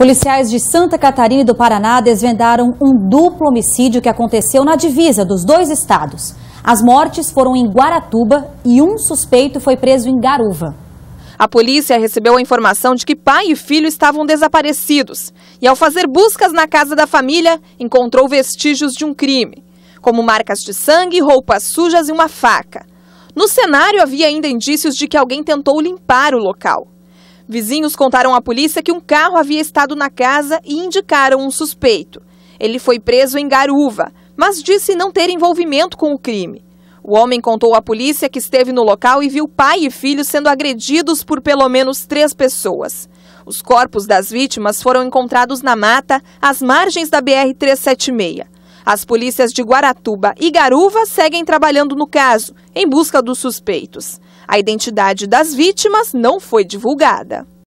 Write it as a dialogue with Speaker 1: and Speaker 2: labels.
Speaker 1: Policiais de Santa Catarina e do Paraná desvendaram um duplo homicídio que aconteceu na divisa dos dois estados. As mortes foram em Guaratuba e um
Speaker 2: suspeito foi preso em Garuva. A polícia recebeu a informação de que pai e filho estavam desaparecidos e, ao fazer buscas na casa da família, encontrou vestígios de um crime, como marcas de sangue, roupas sujas e uma faca. No cenário havia ainda indícios de que alguém tentou limpar o local. Vizinhos contaram à polícia que um carro havia estado na casa e indicaram um suspeito. Ele foi preso em Garuva, mas disse não ter envolvimento com o crime. O homem contou à polícia que esteve no local e viu pai e filho sendo agredidos por pelo menos três pessoas. Os corpos das vítimas foram encontrados na mata, às margens da BR-376. As polícias de Guaratuba e Garuva seguem trabalhando no caso, em busca dos suspeitos. A identidade das vítimas não foi divulgada.